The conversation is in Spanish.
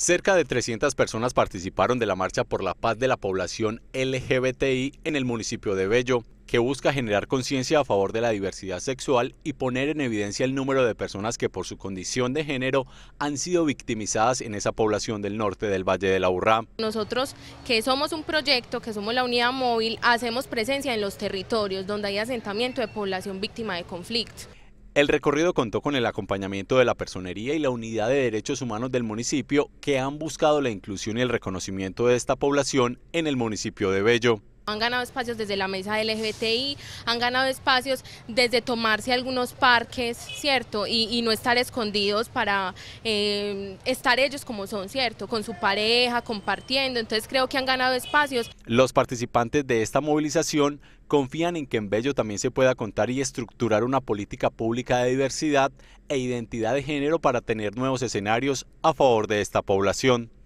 Cerca de 300 personas participaron de la Marcha por la Paz de la Población LGBTI en el municipio de Bello, que busca generar conciencia a favor de la diversidad sexual y poner en evidencia el número de personas que por su condición de género han sido victimizadas en esa población del norte del Valle de la Urrá. Nosotros que somos un proyecto, que somos la unidad móvil, hacemos presencia en los territorios donde hay asentamiento de población víctima de conflicto. El recorrido contó con el acompañamiento de la Personería y la Unidad de Derechos Humanos del municipio que han buscado la inclusión y el reconocimiento de esta población en el municipio de Bello. Han ganado espacios desde la mesa LGBTI, han ganado espacios desde tomarse algunos parques, ¿cierto? Y, no estar escondidos para eh, estar ellos como son, ¿cierto? Con su pareja, compartiendo. Entonces creo que han ganado espacios. Los participantes de esta movilización confían en que en Bello también se pueda contar y estructurar una política pública de diversidad e identidad de género para tener nuevos escenarios a favor de esta población.